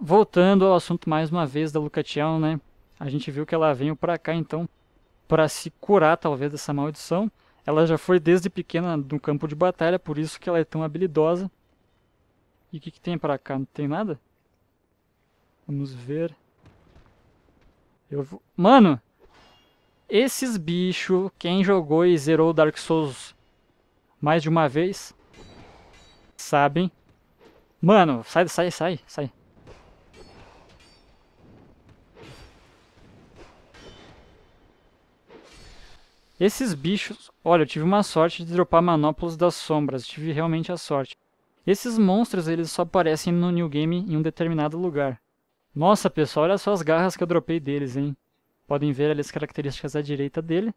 voltando ao assunto mais uma vez da Lucatiano, né? A gente viu que ela veio para cá então para se curar talvez dessa maldição. Ela já foi desde pequena no campo de batalha, por isso que ela é tão habilidosa. E o que, que tem para cá? Não tem nada? Vamos ver. Eu vou... Mano! Esses bichos, quem jogou e zerou Dark Souls mais de uma vez, sabem. Mano, sai, sai, sai, sai. Esses bichos... Olha, eu tive uma sorte de dropar Manopolis das Sombras. Tive realmente a sorte. Esses monstros, eles só aparecem no New Game em um determinado lugar. Nossa, pessoal, olha só as garras que eu dropei deles, hein? Podem ver ali as características à direita dele.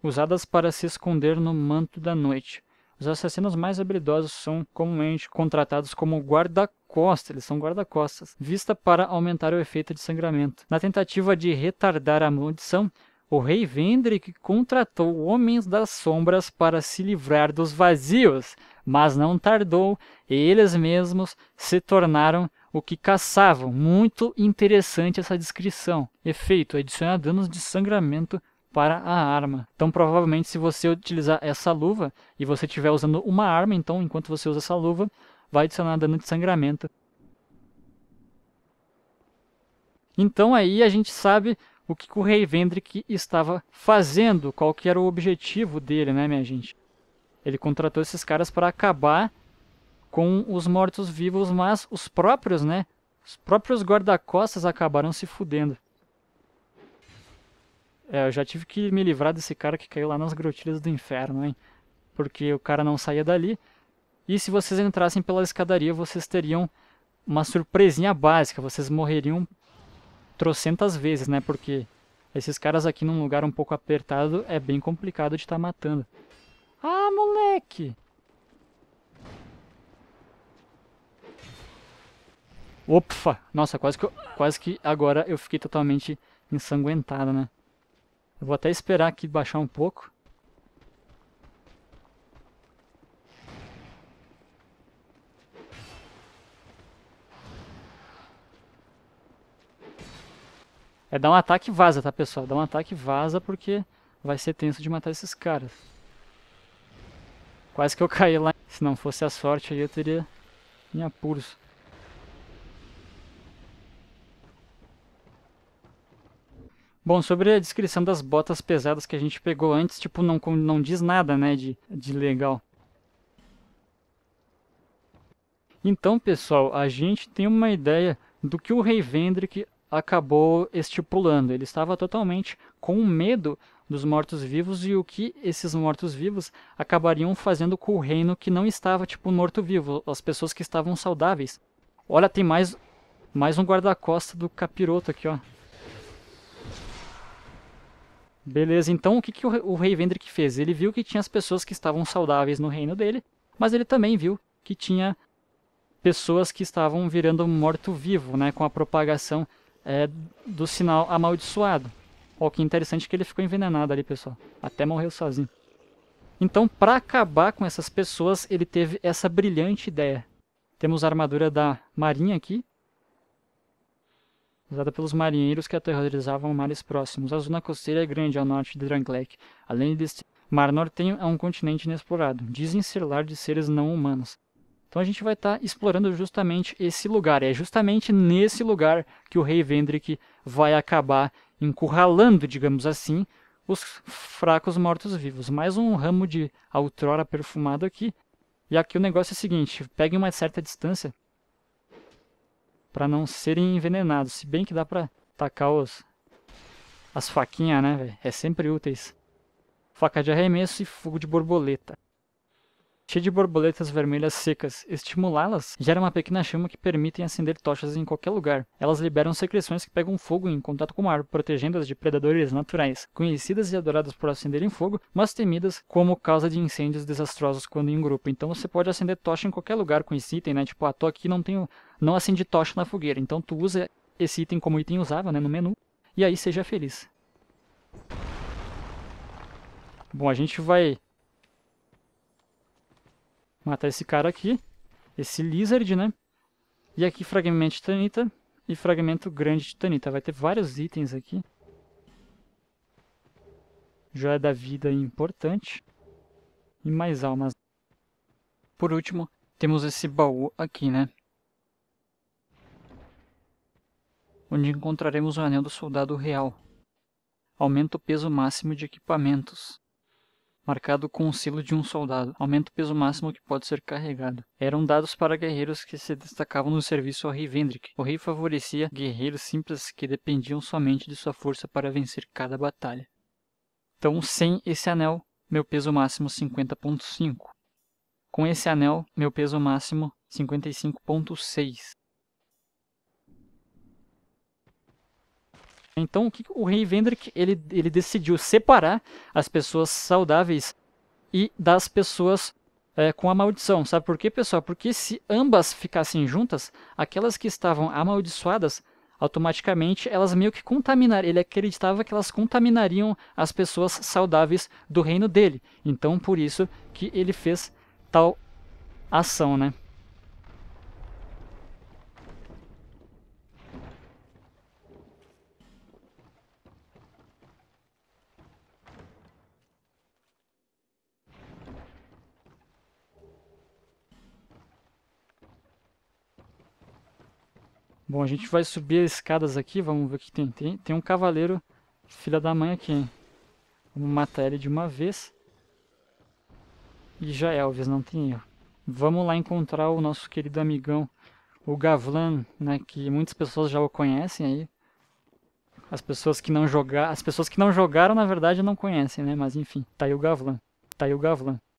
Usadas para se esconder no manto da noite. Os assassinos mais habilidosos são comumente contratados como guarda-costas, eles são guarda-costas, vista para aumentar o efeito de sangramento. Na tentativa de retardar a maldição, o rei Vendrick contratou homens das sombras para se livrar dos vazios, mas não tardou e eles mesmos se tornaram o que caçavam. Muito interessante essa descrição. Efeito: adicionar danos de sangramento para a arma. Então, provavelmente, se você utilizar essa luva e você estiver usando uma arma, então, enquanto você usa essa luva, vai adicionar dano de sangramento. Então, aí a gente sabe o que o rei Vendrick estava fazendo, qual que era o objetivo dele, né, minha gente? Ele contratou esses caras para acabar com os mortos-vivos, mas os próprios, né, os próprios guarda-costas acabaram se fudendo. É, eu já tive que me livrar desse cara que caiu lá nas grotilhas do inferno, hein? Porque o cara não saía dali. E se vocês entrassem pela escadaria, vocês teriam uma surpresinha básica. Vocês morreriam trocentas vezes, né? Porque esses caras aqui num lugar um pouco apertado é bem complicado de estar tá matando. Ah, moleque! Opa! Nossa, quase que, eu, quase que agora eu fiquei totalmente ensanguentada, né? Eu vou até esperar aqui baixar um pouco. É dar um ataque e vaza, tá, pessoal? Dá um ataque e vaza porque vai ser tenso de matar esses caras. Quase que eu caí lá. Se não fosse a sorte aí, eu teria em apuros. Bom, sobre a descrição das botas pesadas que a gente pegou antes, tipo, não, não diz nada, né, de, de legal. Então, pessoal, a gente tem uma ideia do que o Rei Vendrick acabou estipulando. Ele estava totalmente com medo dos mortos-vivos e o que esses mortos-vivos acabariam fazendo com o reino que não estava tipo morto-vivo, as pessoas que estavam saudáveis. Olha, tem mais mais um guarda-costa do capiroto aqui, ó. Beleza, então o que, que o, o rei Vendrick fez? Ele viu que tinha as pessoas que estavam saudáveis no reino dele, mas ele também viu que tinha pessoas que estavam virando morto-vivo, né, com a propagação é, do sinal amaldiçoado. Olha que interessante que ele ficou envenenado ali, pessoal. Até morreu sozinho. Então, para acabar com essas pessoas, ele teve essa brilhante ideia. Temos a armadura da marinha aqui, usada pelos marinheiros que aterrorizavam mares próximos. A zona costeira é grande ao norte de Drangleic. Além deste mar Norte é um continente inexplorado. Dizem ser lar de seres não humanos. Então a gente vai estar tá explorando justamente esse lugar. É justamente nesse lugar que o rei Vendrick vai acabar encurralando, digamos assim, os fracos mortos-vivos. Mais um ramo de outrora perfumado aqui. E aqui o negócio é o seguinte, peguem uma certa distância para não serem envenenados. Se bem que dá para tacar os, as faquinhas, né, É sempre úteis. Faca de arremesso e fogo de borboleta cheia de borboletas vermelhas secas. Estimulá-las gera uma pequena chama que permite acender tochas em qualquer lugar. Elas liberam secreções que pegam fogo em contato com o ar, protegendo-as de predadores naturais, conhecidas e adoradas por acenderem fogo, mas temidas como causa de incêndios desastrosos quando em grupo. Então você pode acender tocha em qualquer lugar com esse item, né? Tipo, ah, tô aqui não tenho, não acende tocha na fogueira. Então tu usa esse item como item usável, né, no menu, e aí seja feliz. Bom, a gente vai Matar esse cara aqui. Esse Lizard, né? E aqui fragmento de Titanita e fragmento grande de Titanita. Vai ter vários itens aqui. Joia é da vida importante. E mais almas. Por último, temos esse baú aqui, né? Onde encontraremos o anel do soldado real. Aumenta o peso máximo de equipamentos marcado com o selo de um soldado, aumenta o peso máximo que pode ser carregado. Eram dados para guerreiros que se destacavam no serviço ao rei Vendrick. O rei favorecia guerreiros simples que dependiam somente de sua força para vencer cada batalha. Então, sem esse anel, meu peso máximo 50.5. Com esse anel, meu peso máximo 55.6. Então, o que o rei Vendrick ele, ele decidiu separar as pessoas saudáveis e das pessoas é, com a maldição. Sabe por quê, pessoal? Porque se ambas ficassem juntas, aquelas que estavam amaldiçoadas, automaticamente elas meio que contaminariam. Ele acreditava que elas contaminariam as pessoas saudáveis do reino dele. Então, por isso que ele fez tal ação, né? Bom, a gente vai subir as escadas aqui, vamos ver o que tem. Tem, tem um cavaleiro, filha da mãe aqui, hein? Vamos matar ele de uma vez. E já é, Elvis, não tem erro. Vamos lá encontrar o nosso querido amigão, o Gavlan, né, que muitas pessoas já o conhecem aí. As pessoas que não jogar, as pessoas que não jogaram na verdade não conhecem, né, mas enfim, tá aí o Gavlan. Tá aí o Gavlan.